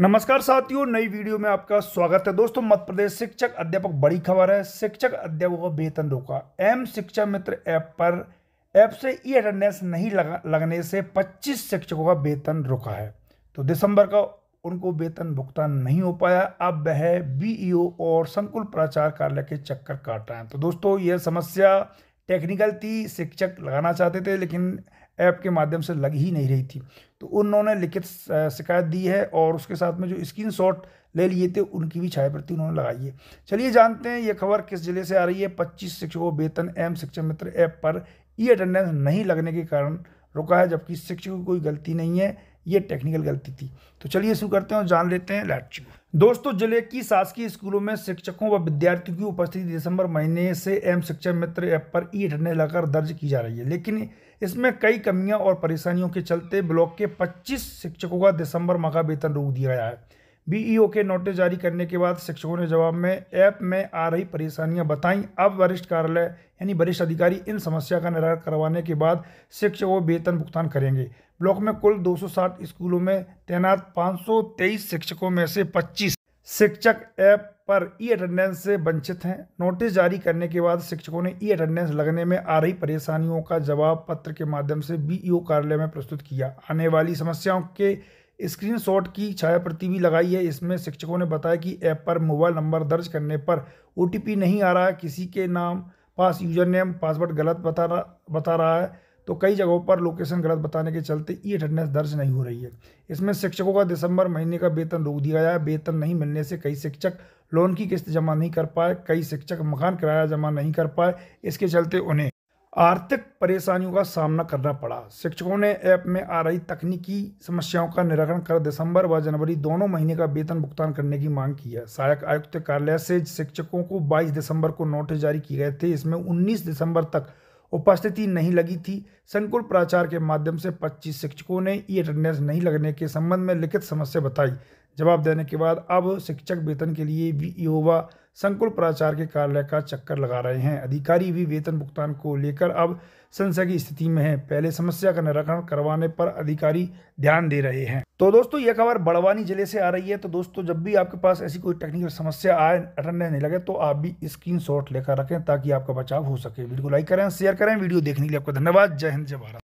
नमस्कार साथियों नई वीडियो में आपका स्वागत है दोस्तों मध्य प्रदेश शिक्षक अध्यापक बड़ी खबर है शिक्षक अध्यापकों का वेतन रोका एम शिक्षा मित्र ऐप पर ऐप से ई अटेंडेंस नहीं लगा लगने से 25 शिक्षकों का वेतन रुका है तो दिसंबर का उनको वेतन भुगतान नहीं हो पाया अब वह बीईओ e और संकुल प्राचार कार्यालय के चक्कर काट रहे हैं तो दोस्तों यह समस्या टेक्निकल थी शिक्षक लगाना चाहते थे लेकिन ऐप के माध्यम से लग ही नहीं रही थी तो उन्होंने लिखित शिकायत दी है और उसके साथ में जो स्क्रीन शॉट ले लिए थे उनकी भी छाया प्रति उन्होंने लगाई है चलिए जानते हैं ये खबर किस जिले से आ रही है पच्चीस शिक्षकों वेतन एम शिक्षा मित्र ऐप पर ई अटेंडेंस नहीं लगने के कारण रुका है जबकि शिक्षक की कोई गलती नहीं है ये टेक्निकल गलती थी तो चलिए शुरू करते हैं और जान लेते हैं लेट्स दोस्तों जिले की शासकीय स्कूलों में शिक्षकों व विद्यार्थियों की उपस्थिति दिसंबर महीने से एम शिक्षा मित्र ऐप पर ई हटने लगाकर दर्ज की जा रही है लेकिन इसमें कई कमियां और परेशानियों के चलते ब्लॉक के 25 शिक्षकों का दिसंबर माह का वेतन रोक दिया गया है बीईओ के नोटिस जारी करने के बाद शिक्षकों ने जवाब में ऐप में आ रही परेशानियां बताईं अब वरिष्ठ कार्यालय यानी वरिष्ठ अधिकारी इन समस्या का निराकरण करवाने के बाद शिक्षकों वेतन भुगतान करेंगे ब्लॉक में कुल 260 स्कूलों में तैनात 523 शिक्षकों में से 25 शिक्षक ऐप पर ई अटेंडेंस से वंचित हैं नोटिस जारी करने के बाद शिक्षकों ने ई अटेंडेंस लगने में आ रही परेशानियों का जवाब पत्र के माध्यम से बीईओ e कार्यालय में प्रस्तुत किया आने वाली समस्याओं के स्क्रीनशॉट की छाया प्रति भी लगाई है इसमें शिक्षकों ने बताया कि ऐप पर मोबाइल नंबर दर्ज करने पर ओ नहीं आ रहा है किसी के नाम पास यूजर नेम पासवर्ड गलत बता रहा बता रहा है तो कई जगहों पर लोकेशन गलत बताने के चलते ई अटेंडेंस दर्ज नहीं हो रही है इसमें शिक्षकों का दिसंबर महीने का वेतन रोक दिया गया वेतन नहीं मिलने से कई शिक्षक लोन की किस्त जमा नहीं कर पाए कई शिक्षक मकान किराया जमा नहीं कर पाए इसके चलते उन्हें आर्थिक परेशानियों का सामना करना पड़ा शिक्षकों ने ऐप में आ रही तकनीकी समस्याओं का निराकरण कर दिसंबर व जनवरी दोनों महीने का वेतन भुगतान करने की मांग की है सहायक आयुक्त कार्यालय से शिक्षकों को 22 दिसंबर को नोटिस जारी किए गए थे इसमें 19 दिसंबर तक उपस्थिति नहीं लगी थी संकुल प्राचार के माध्यम से 25 शिक्षकों ने ई अटेंडेंस नहीं लगने के संबंध में लिखित समस्या बताई जवाब देने के बाद अब शिक्षक वेतन के लिए भी युवा संकुल प्राचार के कार्यालय का चक्कर लगा रहे हैं अधिकारी भी वेतन भुगतान को लेकर अब संशय की स्थिति में है पहले समस्या का निराकरण करवाने पर अधिकारी ध्यान दे रहे हैं तो दोस्तों यह खबर बड़वानी जिले से आ रही है तो दोस्तों जब भी आपके पास ऐसी कोई टेक्निकल समस्या आए अटेंडेंस नहीं लगे तो आप भी स्क्रीन लेकर रखें ताकि आपका बचाव हो सके वीडियो को लाइक करें शेयर करें वीडियो देखने के लिए आपका धन्यवाद जय हिंद जय भारत